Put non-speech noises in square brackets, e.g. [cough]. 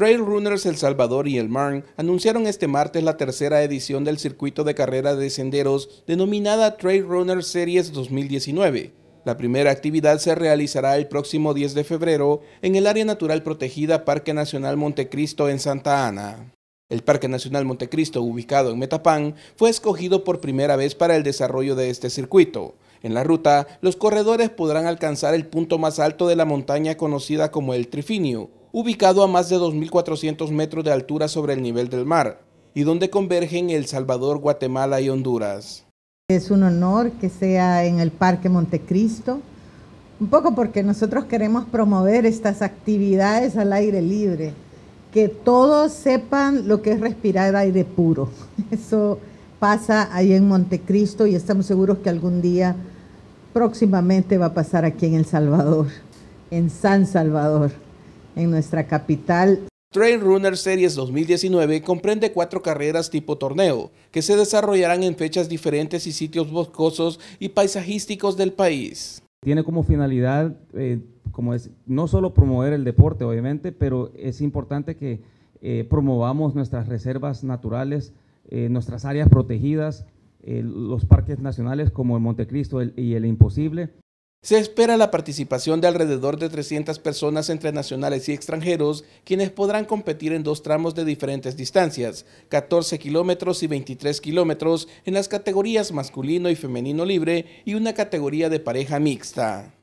Trail Runners El Salvador y El Marn anunciaron este martes la tercera edición del circuito de carrera de senderos denominada Trail Runners Series 2019. La primera actividad se realizará el próximo 10 de febrero en el área natural protegida Parque Nacional Montecristo en Santa Ana. El Parque Nacional Montecristo, ubicado en Metapán, fue escogido por primera vez para el desarrollo de este circuito. En la ruta, los corredores podrán alcanzar el punto más alto de la montaña conocida como el Trifinio, ubicado a más de 2.400 metros de altura sobre el nivel del mar, y donde convergen El Salvador, Guatemala y Honduras. Es un honor que sea en el Parque Montecristo, un poco porque nosotros queremos promover estas actividades al aire libre, que todos sepan lo que es respirar aire puro. [laughs] Eso pasa ahí en Montecristo y estamos seguros que algún día próximamente va a pasar aquí en El Salvador, en San Salvador en nuestra capital. Trail Runner Series 2019 comprende cuatro carreras tipo torneo, que se desarrollarán en fechas diferentes y sitios boscosos y paisajísticos del país. Tiene como finalidad, eh, como es, no solo promover el deporte, obviamente, pero es importante que eh, promovamos nuestras reservas naturales, eh, nuestras áreas protegidas, los parques nacionales como el Montecristo y el Imposible. Se espera la participación de alrededor de 300 personas entre nacionales y extranjeros, quienes podrán competir en dos tramos de diferentes distancias, 14 kilómetros y 23 kilómetros, en las categorías masculino y femenino libre y una categoría de pareja mixta.